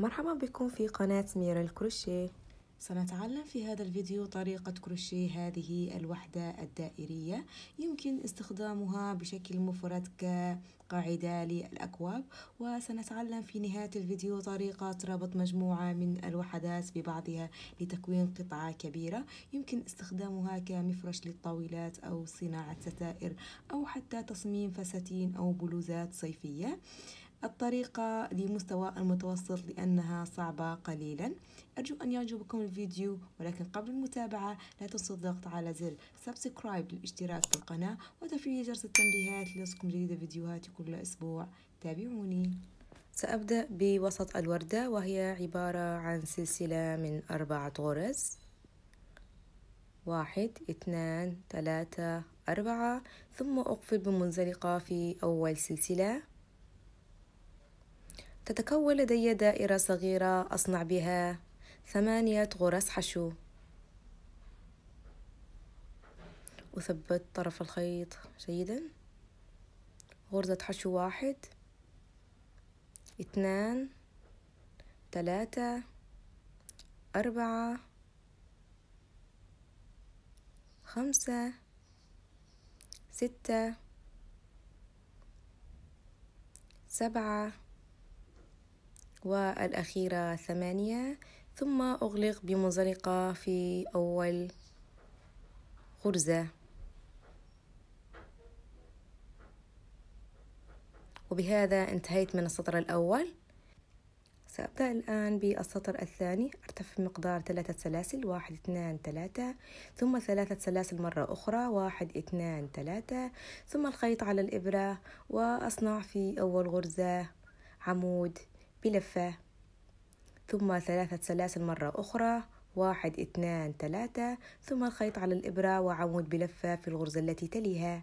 مرحبا بكم في قناة ميرا الكروشيه سنتعلم في هذا الفيديو طريقة كروشيه هذه الوحدة الدائرية يمكن استخدامها بشكل مفرد كقاعدة للأكواب وسنتعلم في نهاية الفيديو طريقة ربط مجموعة من الوحدات ببعضها لتكوين قطعة كبيرة يمكن استخدامها كمفرش للطاولات أو صناعة ستائر أو حتى تصميم فساتين أو بلوزات صيفية الطريقة لمستوى المتوسط لأنها صعبة قليلا أرجو أن يعجبكم الفيديو ولكن قبل المتابعة لا تنسوا الضغط على زر سبسكرايب للاشتراك في القناة وتفعيل جرس التنبيهات ليصلكم جديد فيديوهاتي كل أسبوع تابعوني سأبدأ بوسط الوردة وهي عبارة عن سلسلة من أربعة غرز واحد اثنان ثلاثة أربعة ثم أقفل بمنزلقة في أول سلسلة تتكون لدي دائرة صغيرة أصنع بها ثمانية غرز حشو أثبت طرف الخيط جيدا غرزة حشو واحد اثنان ثلاثة أربعة خمسة ستة سبعة والأخيرة ثمانية ثم أغلق بمنزلقة في أول غرزة وبهذا انتهيت من السطر الأول سأبدأ الآن بالسطر الثاني أرتفع مقدار ثلاثة سلاسل واحد اثنان ثلاثة ثم ثلاثة سلاسل مرة أخرى واحد اثنان ثلاثة ثم الخيط على الإبرة وأصنع في أول غرزة عمود بلفة ثم ثلاثة سلاسل مرة أخرى واحد اثنان ثلاثة ثم الخيط على الإبرة وعمود بلفة في الغرزة التي تليها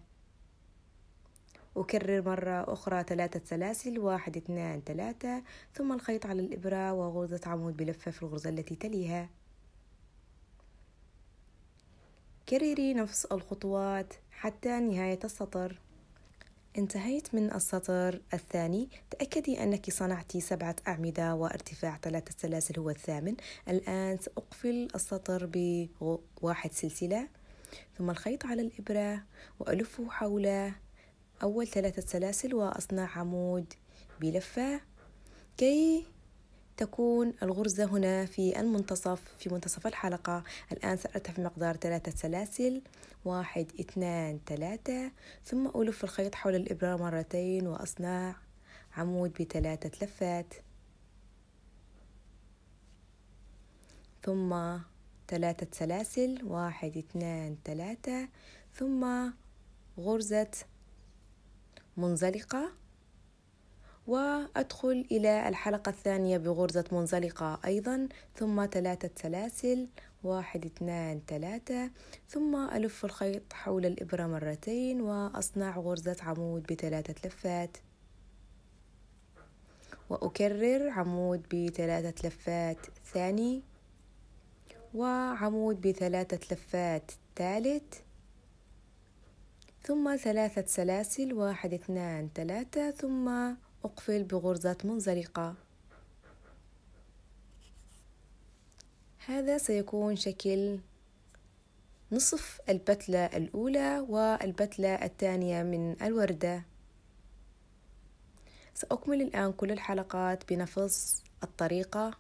أكرر مرة أخرى ثلاثة سلاسل واحد اثنان ثلاثة ثم الخيط على الإبرة وغرزة عمود بلفة في الغرزة التي تليها كرري نفس الخطوات حتى نهاية السطر انتهيت من السطر الثاني تأكدي أنك صنعت سبعة أعمدة وارتفاع ثلاثة سلاسل هو الثامن الآن سأقفل السطر بواحد سلسلة ثم الخيط على الإبرة وألفه حول أول ثلاثة سلاسل وأصنع عمود بلفة كي تكون الغرزة هنا في المنتصف في منتصف الحلقة الآن سأرتها مقدار ثلاثة سلاسل واحد اثنان ثلاثة ثم ألف الخيط حول الإبرة مرتين وأصنع عمود بثلاثة لفات ثم ثلاثة سلاسل واحد اثنان ثلاثة ثم غرزة منزلقة وأدخل إلى الحلقة الثانية بغرزة منزلقة أيضا ثم ثلاثة سلاسل واحد اثنان ثلاثة ثم ألف الخيط حول الإبرة مرتين وأصنع غرزة عمود بثلاثة لفات وأكرر عمود بثلاثة لفات ثاني وعمود بثلاثة لفات ثالث ثم ثلاثة سلاسل واحد اثنان ثلاثة ثم أقفل بغرزة منزلقة هذا سيكون شكل نصف البتلة الأولى والبتلة الثانية من الوردة سأكمل الآن كل الحلقات بنفس الطريقة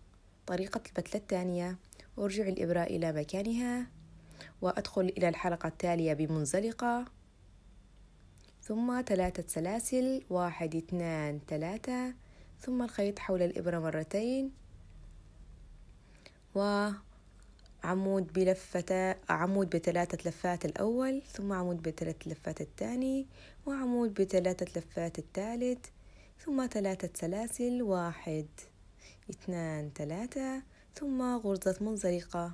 طريقة البتلة الثانية أرجع الإبرة إلى مكانها وأدخل إلى الحلقة التالية بمنزلقة ثم ثلاثة سلاسل واحد اثنان ثلاثة ثم الخيط حول الإبرة مرتين وعمود بلفة عمود بثلاثة لفات الأول ثم عمود بثلاثة لفات الثاني وعمود بثلاثة لفات الثالث ثم ثلاثة سلاسل واحد اثنان ثلاثة ثم غرزة منزلقة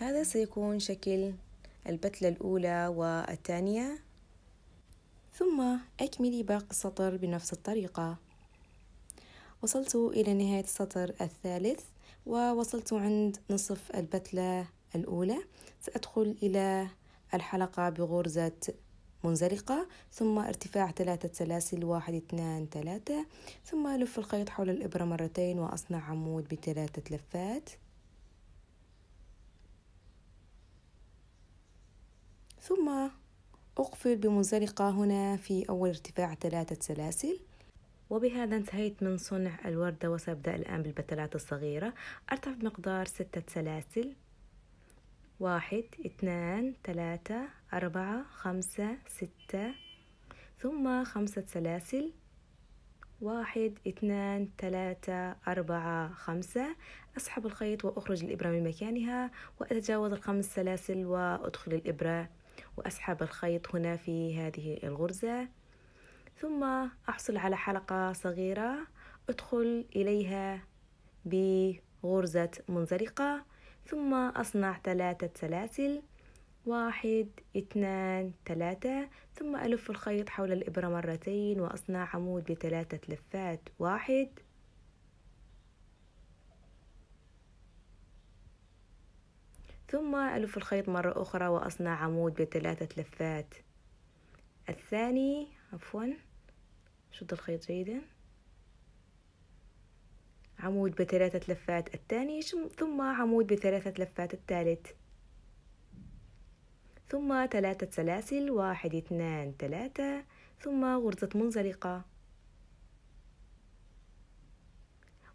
هذا سيكون شكل البتلة الأولى والثانية ثم أكملي باقي السطر بنفس الطريقة وصلت إلى نهاية السطر الثالث ووصلت عند نصف البتلة الأولى سأدخل إلى الحلقة بغرزة منزلقة ثم ارتفاع ثلاثة سلاسل واحد اثنان ثلاثة ثم ألف الخيط حول الإبرة مرتين وأصنع عمود بثلاثة لفات ثم أقفل بمنزلقة هنا في أول ارتفاع ثلاثة سلاسل وبهذا انتهيت من صنع الوردة وسأبدأ الآن بالبتلات الصغيرة أرتفع بمقدار ستة سلاسل واحد اثنان ثلاثة أربعة خمسة ستة ثم خمسة سلاسل واحد اثنان ثلاثة أربعة خمسة أسحب الخيط وأخرج الإبرة من مكانها وأتجاوز الخمس سلاسل وأدخل الإبرة وأسحب الخيط هنا في هذه الغرزة ثم أحصل على حلقة صغيرة أدخل إليها بغرزة منزلقة ثم أصنع ثلاثة سلاسل واحد اثنان ثلاثة ثم ألف الخيط حول الإبرة مرتين وأصنع عمود بثلاثة لفات واحد ثم ألف الخيط مرة أخرى وأصنع عمود بثلاثة لفات الثاني عفوا شد الخيط جيدا عمود بثلاثة لفات الثاني ثم عمود بثلاثة لفات الثالث ثم ثلاثة سلاسل واحد اثنان ثلاثة ثم غرزة منزلقة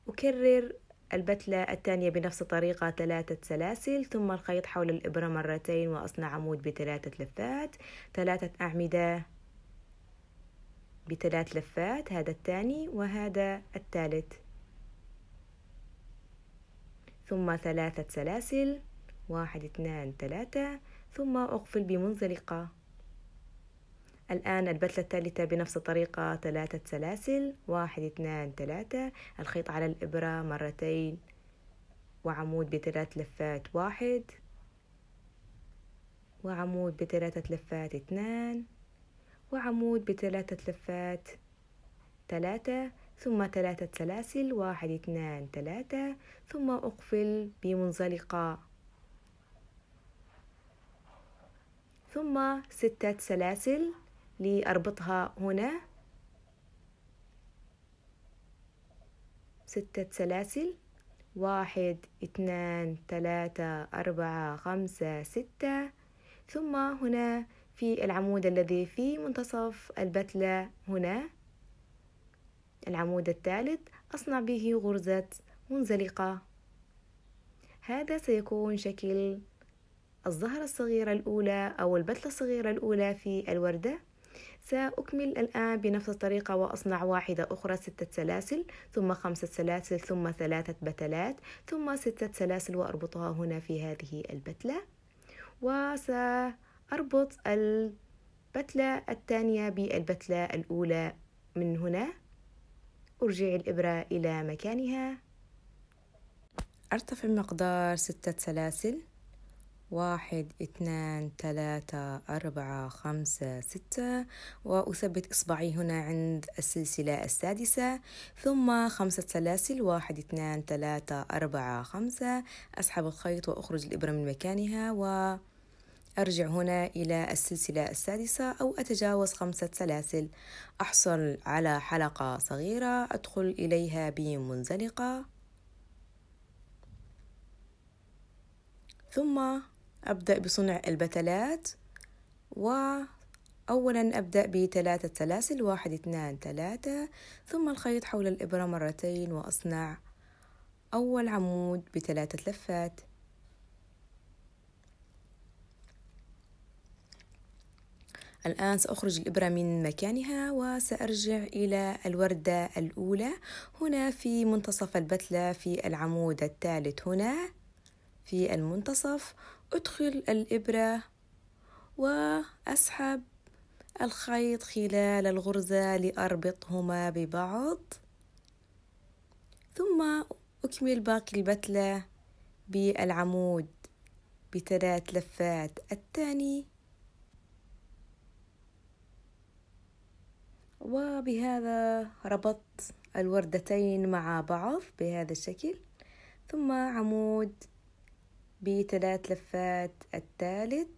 أكرر البتلة الثانية بنفس الطريقة ثلاثة سلاسل ثم الخيط حول الإبرة مرتين وأصنع عمود بثلاثة لفات ثلاثة أعمدة بثلاث لفات هذا الثاني وهذا الثالث ثم ثلاثة سلاسل واحد اثنان ثلاثة ثم أقفل بمنزلقة الآن البتلة الثالثة بنفس الطريقة ثلاثة سلاسل واحد اثنان ثلاثة الخيط على الإبرة مرتين وعمود بثلاث لفات واحد وعمود بثلاثة لفات اثنان وعمود بثلاثة لفات ثلاثة ثم ثلاثة سلاسل واحد اثنان ثلاثة ثم أقفل بمنزلقة ثم ستة سلاسل لأربطها هنا ستة سلاسل واحد اثنان ثلاثة أربعة خمسة ستة ثم هنا في العمود الذي في منتصف البتلة هنا العمود الثالث أصنع به غرزة منزلقة هذا سيكون شكل الزهرة الصغيرة الأولى أو البتلة الصغيرة الأولى في الوردة سأكمل الآن بنفس الطريقة وأصنع واحدة أخرى ستة سلاسل ثم خمسة سلاسل ثم ثلاثة بتلات ثم ستة سلاسل وأربطها هنا في هذه البتلة وسأربط البتلة الثانية بالبتلة الأولى من هنا أرجع الإبرة إلى مكانها أرتفع مقدار ستة سلاسل واحد اثنان ثلاثة أربعة خمسة ستة وأثبت إصبعي هنا عند السلسلة السادسة ثم خمسة سلاسل واحد اثنان ثلاثة أربعة خمسة أسحب الخيط وأخرج الإبرة من مكانها و أرجع هنا إلى السلسلة السادسة أو أتجاوز خمسة سلاسل أحصل على حلقة صغيرة أدخل إليها بمنزلقة ثم أبدأ بصنع البتلات وأولا أبدأ بثلاثة سلاسل واحد اثنان ثلاثة ثم الخيط حول الإبرة مرتين وأصنع أول عمود بثلاثة لفات الآن سأخرج الإبرة من مكانها وسأرجع إلى الوردة الأولى هنا في منتصف البتلة في العمود الثالث هنا في المنتصف أدخل الإبرة وأسحب الخيط خلال الغرزة لأربطهما ببعض ثم أكمل باقي البتلة بالعمود بثلاث لفات الثاني وبهذا ربطت الوردتين مع بعض بهذا الشكل ثم عمود بثلاث لفات الثالث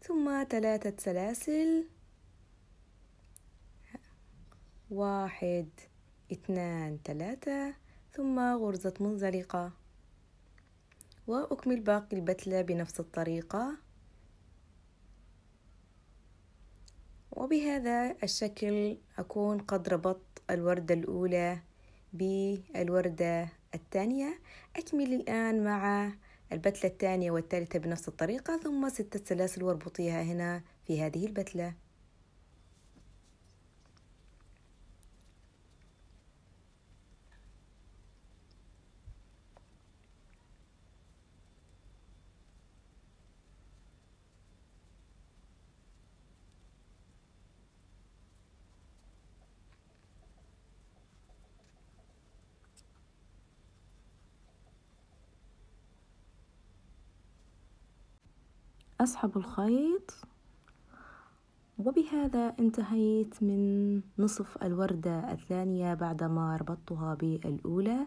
ثم ثلاثة سلاسل واحد اثنان ثلاثة ثم غرزة منزلقة وأكمل باقي البتلة بنفس الطريقة وبهذا الشكل أكون قد ربطت الوردة الأولى بالوردة الثانية أكمل الآن مع البتلة الثانية والثالثة بنفس الطريقة ثم ستة سلاسل واربطيها هنا في هذه البتلة أسحب الخيط وبهذا انتهيت من نصف الوردة الثانية بعدما ربطتها بالأولى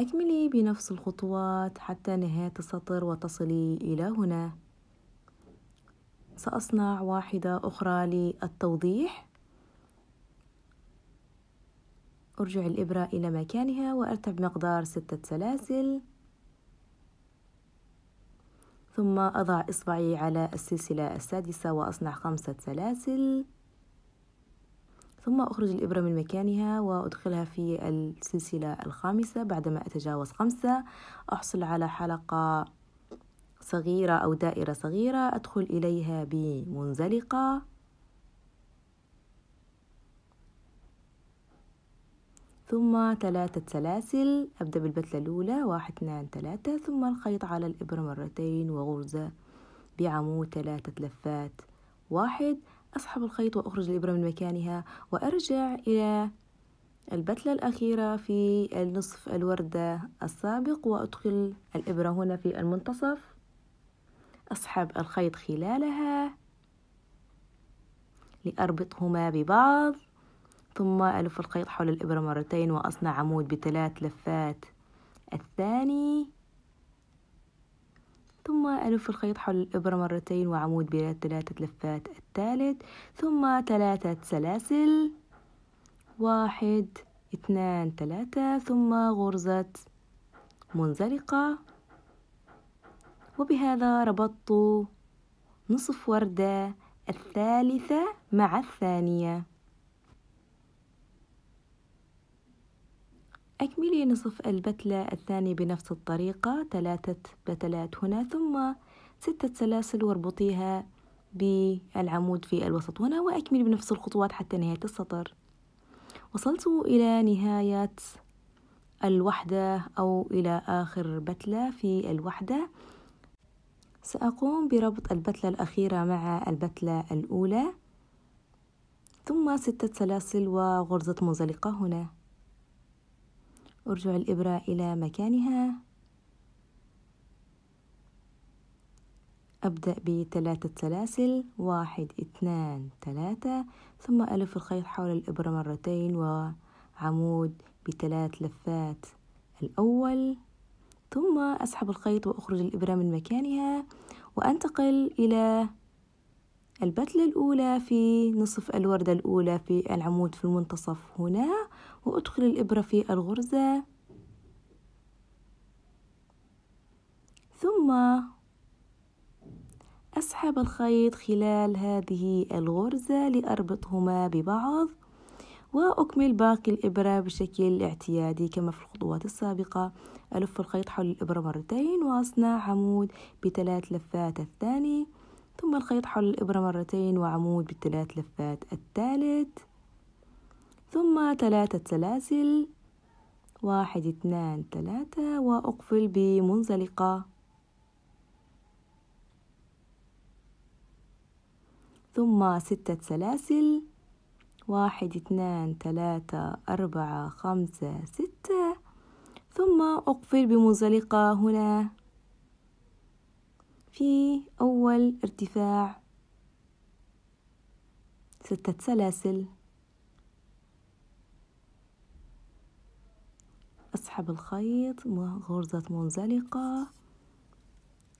أكملي بنفس الخطوات حتى نهاية السطر وتصلي إلى هنا سأصنع واحدة أخرى للتوضيح أرجع الإبرة إلى مكانها وأرتب مقدار ستة سلاسل ثم أضع إصبعي على السلسلة السادسة وأصنع خمسة سلاسل ثم أخرج الإبرة من مكانها وأدخلها في السلسلة الخامسة بعدما أتجاوز خمسة أحصل على حلقة صغيرة أو دائرة صغيرة أدخل إليها بمنزلقة ثم ثلاثة سلاسل أبدأ بالبتلة الأولى واحد اثنان ثلاثة ثم الخيط على الإبرة مرتين وغرزة بعمود ثلاثة لفات واحد أسحب الخيط وأخرج الإبرة من مكانها وأرجع إلى البتلة الأخيرة في النصف الوردة السابق وأدخل الإبرة هنا في المنتصف أسحب الخيط خلالها لأربطهما ببعض ثم ألف الخيط حول الإبرة مرتين وأصنع عمود بثلاث لفات الثاني ثم ألف الخيط حول الإبرة مرتين وعمود بثلاثة لفات الثالث ثم ثلاثة سلاسل واحد اثنان ثلاثة ثم غرزة منزلقة وبهذا ربطت نصف وردة الثالثة مع الثانية أكملي نصف البتلة الثاني بنفس الطريقة ثلاثة بتلات هنا ثم ستة سلاسل واربطيها بالعمود في الوسط هنا وأكملي بنفس الخطوات حتى نهاية السطر وصلت إلى نهاية الوحدة أو إلى آخر بتلة في الوحدة سأقوم بربط البتلة الأخيرة مع البتلة الأولى ثم ستة سلاسل وغرزة منزلقة هنا ارجع الإبرة إلى مكانها أبدأ بثلاثة سلاسل واحد اثنان ثلاثة ثم ألف الخيط حول الإبرة مرتين وعمود بثلاث لفات الأول ثم أسحب الخيط وأخرج الإبرة من مكانها وأنتقل إلى البتلة الأولى في نصف الوردة الأولى في العمود في المنتصف هنا وأدخل الإبرة في الغرزة ثم أسحب الخيط خلال هذه الغرزة لأربطهما ببعض وأكمل باقي الإبرة بشكل اعتيادي كما في الخطوات السابقة ألف الخيط حول الإبرة مرتين وأصنع عمود بثلاث لفات الثاني ثم الخيط حول الإبرة مرتين وعمود بالثلاث لفات الثالث ثم ثلاثة سلاسل واحد اثنان ثلاثة وأقفل بمنزلقة ثم ستة سلاسل واحد اثنان ثلاثة أربعة خمسة ستة ثم أقفل بمنزلقة هنا في أول ارتفاع ستة سلاسل أسحب الخيط غرزة منزلقة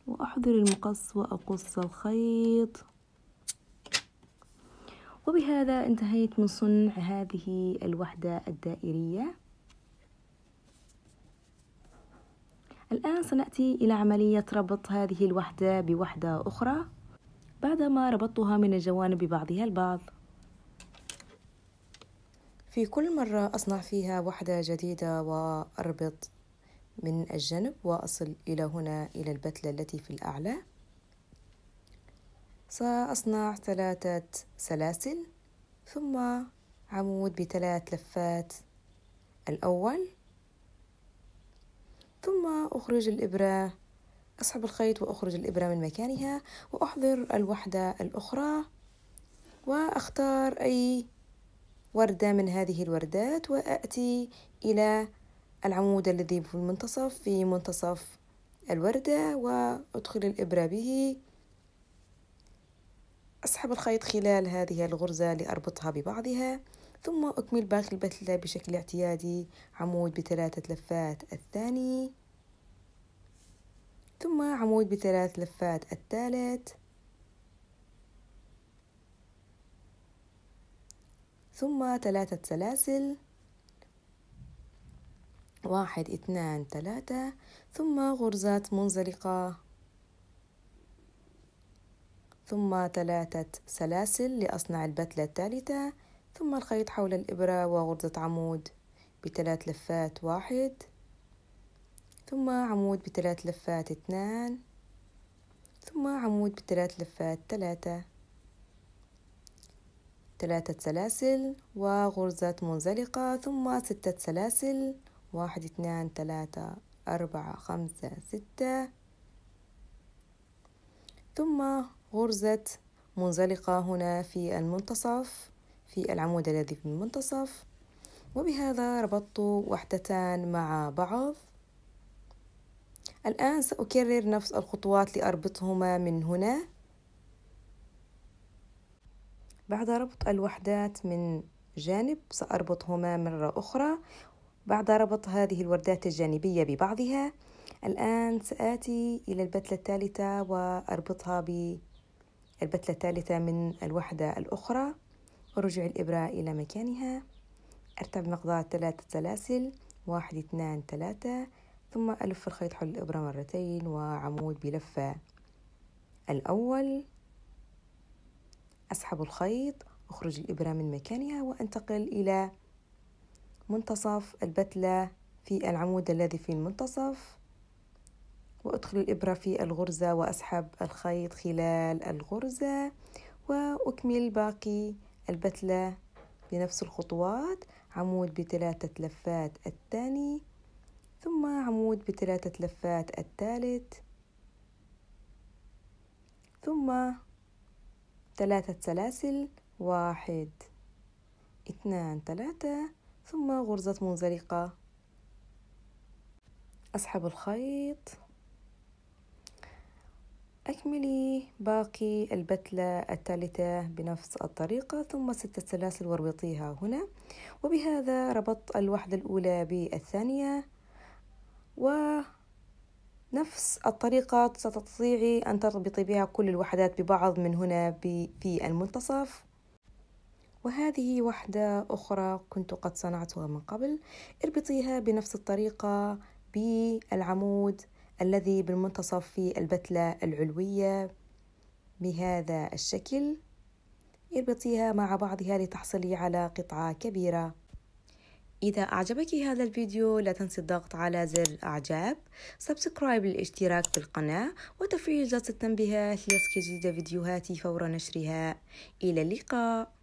وأحضر المقص وأقص الخيط وبهذا انتهيت من صنع هذه الوحدة الدائرية الآن سنأتي إلى عملية ربط هذه الوحدة بوحدة أخرى بعدما ربطتها من الجوانب ببعضها البعض في كل مرة أصنع فيها وحدة جديدة وأربط من الجنب وأصل إلى هنا إلى البتلة التي في الأعلى سأصنع ثلاثة سلاسل ثم عمود بثلاث لفات الأول ثم أخرج الإبرة أسحب الخيط وأخرج الإبرة من مكانها وأحضر الوحدة الأخرى وأختار أي وردة من هذه الوردات وأأتي إلى العمود الذي في المنتصف في منتصف الوردة وأدخل الإبرة به أسحب الخيط خلال هذه الغرزة لأربطها ببعضها ثم أكمل باقي البتلة بشكل اعتيادي عمود بثلاثة لفات الثاني ثم عمود بثلاث لفات الثالث ثم ثلاثة سلاسل واحد اثنان ثلاثة ثم غرزات منزلقة ثم ثلاثة سلاسل لأصنع البتلة الثالثة ثم الخيط حول الإبرة وغرزة عمود بثلاث لفات واحد ثم عمود بثلاث لفات اثنان ثم عمود بثلاث لفات ثلاثة ثلاثة سلاسل وغرزة منزلقة ثم ستة سلاسل واحد اثنان ثلاثة أربعة خمسة ستة ثم غرزة منزلقة هنا في المنتصف في العمود الذي في المنتصف وبهذا ربطت وحدتان مع بعض الآن سأكرر نفس الخطوات لأربطهما من هنا بعد ربط الوحدات من جانب سأربطهما مرة أخرى بعد ربط هذه الوردات الجانبية ببعضها الآن سآتي إلى البتلة الثالثة وأربطها بالبتلة الثالثة من الوحدة الأخرى أرجع الإبرة إلى مكانها أرتب مقدار ثلاثة سلاسل واحد اثنان ثلاثة ثم ألف الخيط حول الإبرة مرتين وعمود بلفة الأول أسحب الخيط أخرج الإبرة من مكانها وأنتقل إلى منتصف البتلة في العمود الذي في المنتصف وأدخل الإبرة في الغرزة وأسحب الخيط خلال الغرزة وأكمل باقي البتلة بنفس الخطوات عمود بثلاثة لفات الثاني ثم عمود بثلاثة لفات الثالث ثم ثلاثة سلاسل واحد اثنان ثلاثة ثم غرزة منزلقة أسحب الخيط أكملي باقي البتلة الثالثة بنفس الطريقة ثم ستة سلاسل واربطيها هنا وبهذا ربط الوحدة الأولى بالثانية و نفس الطريقة ستستطيعي أن تربطي بها كل الوحدات ببعض من هنا في المنتصف وهذه وحدة أخرى كنت قد صنعتها من قبل اربطيها بنفس الطريقة بالعمود الذي بالمنتصف في البتلة العلوية بهذا الشكل اربطيها مع بعضها لتحصلي على قطعة كبيرة إذا أعجبك هذا الفيديو لا تنسي الضغط على زر الأعجاب سبسكرايب للاشتراك بالقناة وتفعيل جرس التنبيهات ليصلك جديد فيديوهاتي فور نشرها إلى اللقاء